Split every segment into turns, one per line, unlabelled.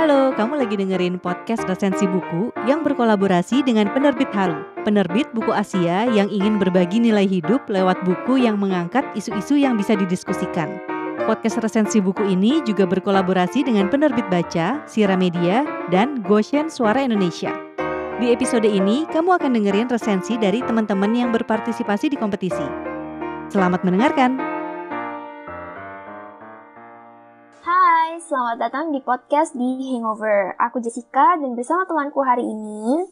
Halo, kamu lagi dengerin podcast resensi buku yang berkolaborasi dengan penerbit Haru, penerbit buku Asia yang ingin berbagi nilai hidup lewat buku yang mengangkat isu-isu yang bisa didiskusikan. Podcast resensi buku ini juga berkolaborasi dengan penerbit Baca, Media, dan Goshen Suara Indonesia. Di episode ini, kamu akan dengerin resensi dari teman-teman yang berpartisipasi di kompetisi. Selamat mendengarkan!
selamat datang di podcast di Hangover. Aku Jessica dan bersama temanku hari ini.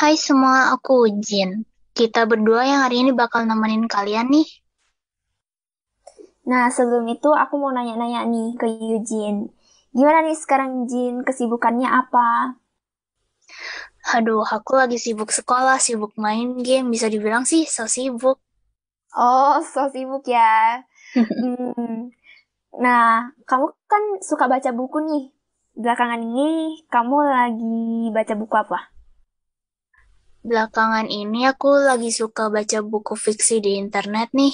Hai semua,
aku Jin. Kita berdua yang hari ini bakal nemenin kalian nih.
Nah, sebelum itu aku mau nanya-nanya nih ke Yujin. Gimana nih sekarang Jin, kesibukannya apa? Aduh, aku lagi sibuk sekolah,
sibuk main game, bisa dibilang sih so sibuk.
Oh, so sibuk ya. Hmm. Nah, kamu kan suka baca buku nih. Belakangan ini kamu lagi baca buku apa? Belakangan
ini aku lagi suka baca buku fiksi di internet nih.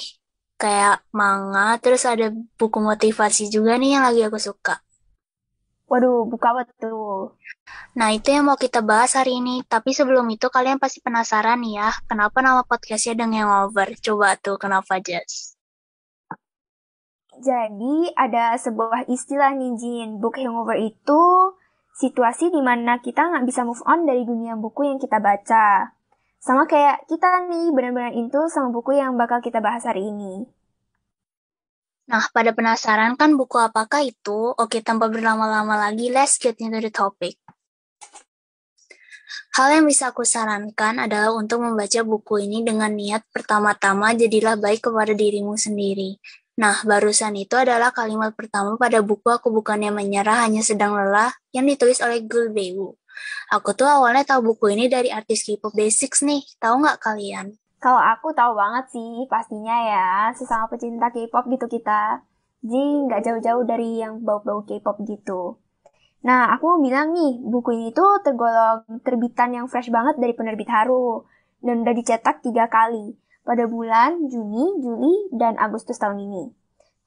Kayak manga, terus ada buku motivasi juga nih yang lagi aku suka. Waduh, buka apa tuh? Nah, itu yang mau kita bahas hari ini. Tapi sebelum itu, kalian pasti penasaran ya, kenapa nama podcastnya Dengeng Over? Coba tuh, kenapa, Jess?
Jadi ada sebuah istilah nih Jin, book hangover itu situasi di mana kita nggak bisa move on dari dunia buku yang kita baca. Sama kayak kita nih benar-benar itu sama buku yang bakal kita bahas hari ini.
Nah, pada penasaran kan buku apakah itu? Oke, tanpa berlama-lama lagi, let's get into the topic. Hal yang bisa aku sarankan adalah untuk membaca buku ini dengan niat pertama-tama jadilah baik kepada dirimu sendiri. Nah, barusan itu adalah kalimat pertama pada buku Aku Bukannya Menyerah Hanya Sedang Lelah
yang ditulis oleh Gul Bewu. Aku tuh awalnya tahu buku ini dari artis K-pop Basics nih. Tahu nggak kalian? Kalau aku tahu banget sih, pastinya ya. Sesama pecinta K-pop gitu kita. Jadi nggak jauh-jauh dari yang bau-bau K-pop gitu. Nah, aku mau bilang nih, buku ini tuh tergolong terbitan yang fresh banget dari penerbit Haru. Dan udah dicetak tiga kali pada bulan Juni, Juli, dan Agustus tahun ini.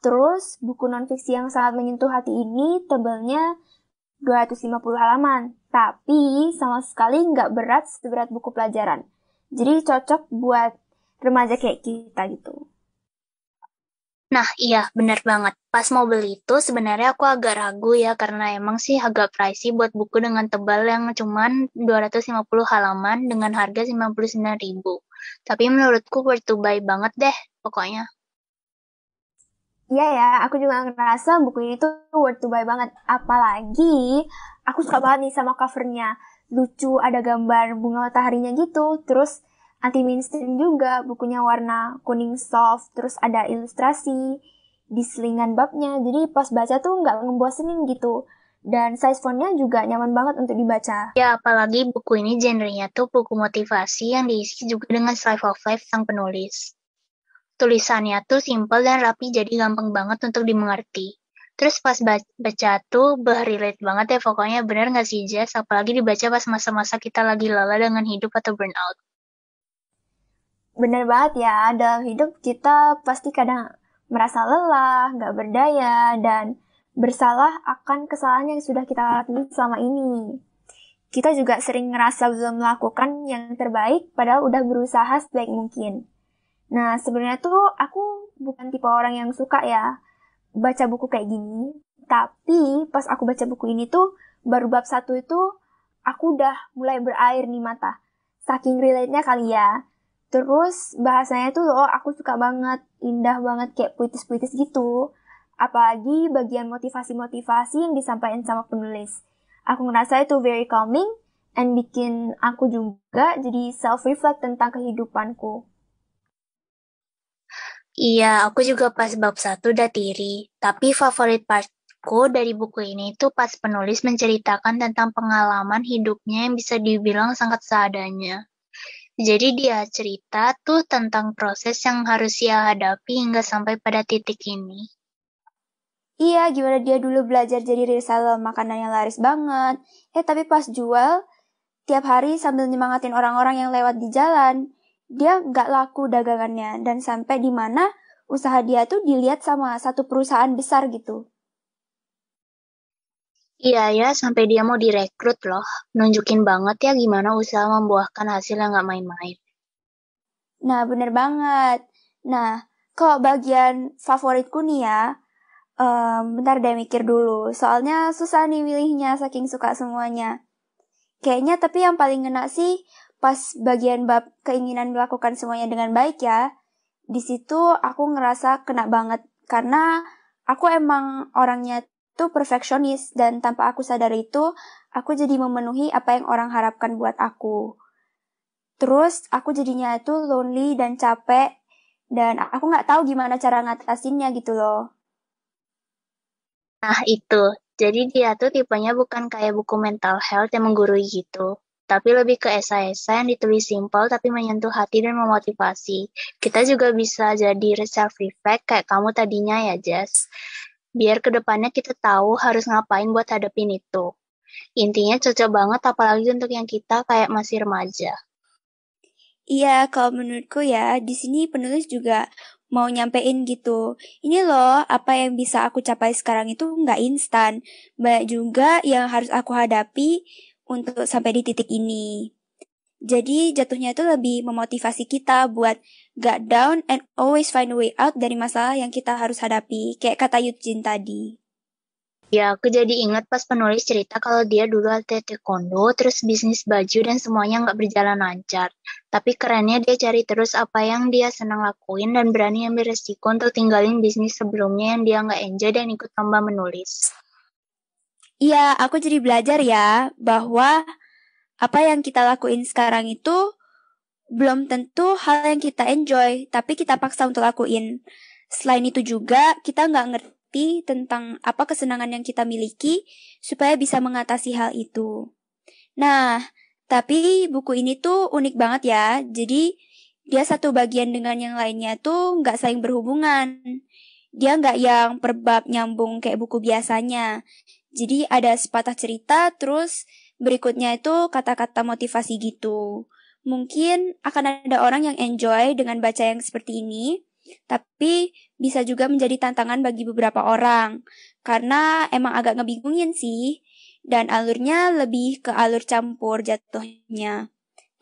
Terus, buku nonfiksi yang sangat menyentuh hati ini tebalnya 250 halaman, tapi sama sekali nggak berat seberat buku pelajaran. Jadi cocok buat remaja kayak kita gitu. Nah, iya, bener
banget. Pas mau beli itu, sebenarnya aku agak ragu ya, karena emang sih agak pricey buat buku dengan tebal yang cuman 250 halaman dengan harga 99 ribu. Tapi menurutku worth to buy banget deh pokoknya.
Iya ya, aku juga ngerasa buku ini tuh worth to buy banget. Apalagi aku suka banget nih sama covernya. Lucu, ada gambar bunga mataharinya gitu. Terus anti mainstream juga, bukunya warna kuning soft, terus ada ilustrasi di selingan babnya. Jadi pas baca tuh nggak ngebosenin gitu dan size fontnya juga nyaman banget untuk dibaca. Ya, apalagi buku ini genrenya tuh buku motivasi
yang diisi juga dengan slice of life sang penulis. Tulisannya tuh simple dan rapi jadi gampang banget untuk dimengerti. Terus pas baca tuh berrelate banget ya pokoknya bener gak sih Jess? Apalagi dibaca pas masa-masa kita lagi lelah dengan hidup atau burnout.
Bener banget ya, dalam hidup kita pasti kadang merasa lelah, gak berdaya, dan bersalah akan kesalahan yang sudah kita lakukan selama ini. Kita juga sering ngerasa belum melakukan yang terbaik padahal udah berusaha sebaik mungkin. Nah, sebenarnya tuh aku bukan tipe orang yang suka ya baca buku kayak gini. Tapi pas aku baca buku ini tuh baru bab satu itu aku udah mulai berair nih mata. Saking relate-nya kali ya. Terus bahasanya tuh loh aku suka banget, indah banget kayak puitis-puitis gitu apalagi bagian motivasi-motivasi yang disampaikan sama penulis. Aku ngerasa itu very calming and bikin aku juga jadi self-reflect tentang kehidupanku.
Iya, aku juga pas bab satu udah tiri. Tapi favorit partku dari buku ini itu pas penulis menceritakan tentang pengalaman hidupnya yang bisa dibilang sangat seadanya. Jadi dia cerita tuh tentang proses yang harus ia hadapi hingga sampai pada titik ini
iya gimana dia dulu belajar jadi reseller yang laris banget. Eh tapi pas jual, tiap hari sambil nyemangatin orang-orang yang lewat di jalan, dia nggak laku dagangannya dan sampai di mana usaha dia tuh dilihat sama satu perusahaan besar gitu.
Iya ya, sampai dia mau direkrut loh. Nunjukin banget ya gimana usaha membuahkan hasil yang nggak main-main.
Nah, bener banget. Nah, kok bagian favoritku nih ya, Um, bentar deh mikir dulu, soalnya susah nih milihnya saking suka semuanya. Kayaknya tapi yang paling ngena sih pas bagian bab keinginan melakukan semuanya dengan baik ya. Di situ aku ngerasa kena banget karena aku emang orangnya tuh perfeksionis dan tanpa aku sadar itu aku jadi memenuhi apa yang orang harapkan buat aku. Terus aku jadinya itu lonely dan capek dan aku nggak tahu gimana cara ngatasinnya gitu loh.
Nah, itu. Jadi dia tuh tipenya bukan kayak buku mental health yang menggurui gitu, tapi lebih ke esai-esai yang ditulis simpel tapi menyentuh hati dan memotivasi. Kita juga bisa jadi self reflect kayak kamu tadinya ya, Jess. Biar kedepannya kita tahu harus ngapain buat hadapin itu. Intinya cocok banget apalagi untuk yang kita kayak masih remaja.
Iya, kalau menurutku ya, di sini penulis juga mau nyampein gitu. Ini loh, apa yang bisa aku capai sekarang itu nggak instan. Banyak juga yang harus aku hadapi untuk sampai di titik ini. Jadi jatuhnya itu lebih memotivasi kita buat gak down and always find a way out dari masalah yang kita harus hadapi, kayak kata Yujin tadi.
Ya, aku jadi ingat pas penulis cerita kalau dia dulu atlet kondo terus bisnis baju dan semuanya nggak berjalan lancar. Tapi kerennya dia cari terus apa yang dia senang lakuin dan berani ambil resiko untuk tinggalin bisnis sebelumnya yang dia nggak enjoy dan ikut tambah menulis.
Iya, aku jadi belajar ya bahwa apa yang kita lakuin sekarang itu belum tentu hal yang kita enjoy, tapi kita paksa untuk lakuin. Selain itu juga, kita nggak ngerti mengerti tentang apa kesenangan yang kita miliki supaya bisa mengatasi hal itu. Nah, tapi buku ini tuh unik banget ya. Jadi dia satu bagian dengan yang lainnya tuh nggak saling berhubungan. Dia nggak yang perbab nyambung kayak buku biasanya. Jadi ada sepatah cerita, terus berikutnya itu kata-kata motivasi gitu. Mungkin akan ada orang yang enjoy dengan baca yang seperti ini, tapi bisa juga menjadi tantangan bagi beberapa orang karena emang agak ngebingungin sih dan alurnya lebih ke alur campur jatuhnya.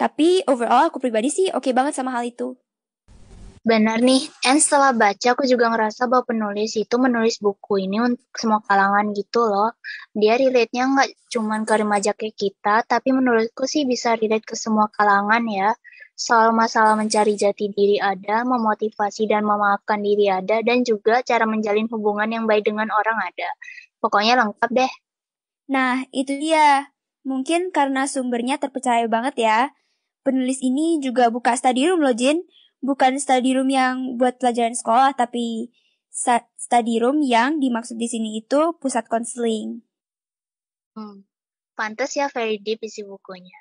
Tapi overall aku pribadi sih oke okay banget sama hal itu. Benar nih, and setelah baca aku juga ngerasa bahwa
penulis itu menulis buku ini untuk semua kalangan gitu loh. Dia relate-nya nggak cuma ke remaja kayak kita, tapi menurutku sih bisa relate ke semua kalangan ya soal masalah mencari jati diri ada, memotivasi dan memaafkan diri ada, dan juga
cara menjalin hubungan yang baik dengan orang ada. Pokoknya lengkap deh. Nah, itu dia. Mungkin karena sumbernya terpercaya banget ya. Penulis ini juga buka study room loh, Jin. Bukan study room yang buat pelajaran sekolah, tapi study room yang dimaksud di sini itu pusat konseling.
Hmm, pantas ya very deep isi bukunya.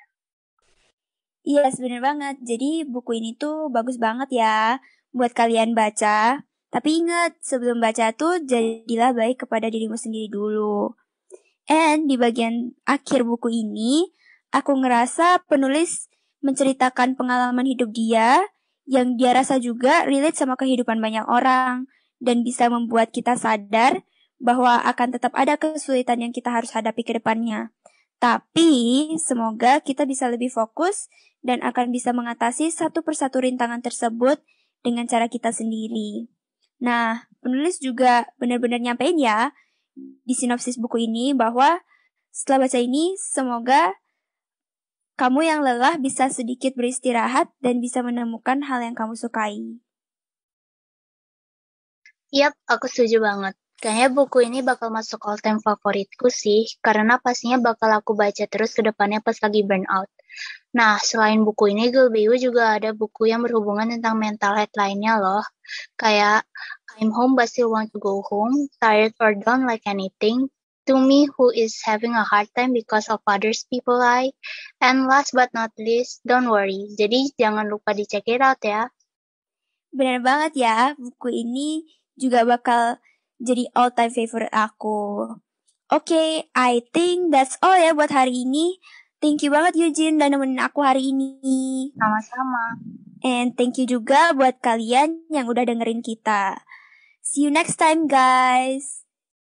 Iya, yes, bener banget. Jadi buku ini tuh bagus banget ya buat kalian baca. Tapi ingat, sebelum baca tuh jadilah baik kepada dirimu sendiri dulu. And di bagian akhir buku ini, aku ngerasa penulis menceritakan pengalaman hidup dia yang dia rasa juga relate sama kehidupan banyak orang dan bisa membuat kita sadar bahwa akan tetap ada kesulitan yang kita harus hadapi ke depannya. Tapi semoga kita bisa lebih fokus dan akan bisa mengatasi satu persatu rintangan tersebut dengan cara kita sendiri. Nah, penulis juga benar-benar nyampein ya di sinopsis buku ini bahwa setelah baca ini semoga kamu yang lelah bisa sedikit beristirahat dan bisa menemukan hal yang kamu sukai.
Yap, aku setuju banget. Kayaknya buku ini bakal masuk all time favoritku sih, karena pastinya bakal aku baca terus ke depannya pas lagi burnout. Nah, selain buku ini, Gilbiu juga ada buku yang berhubungan tentang mental health lainnya loh. Kayak, I'm home but still want to go home, tired or down like anything, to me who is having a hard time because of others people I, and last but not least, don't worry. Jadi jangan
lupa di check it out ya. Bener banget ya, buku ini juga bakal jadi all time favorite aku. Oke, okay, I think that's all ya buat hari ini. Thank you banget Yujin dan nemenin aku hari ini. Sama-sama. And thank you juga buat kalian yang udah dengerin kita. See you next time guys.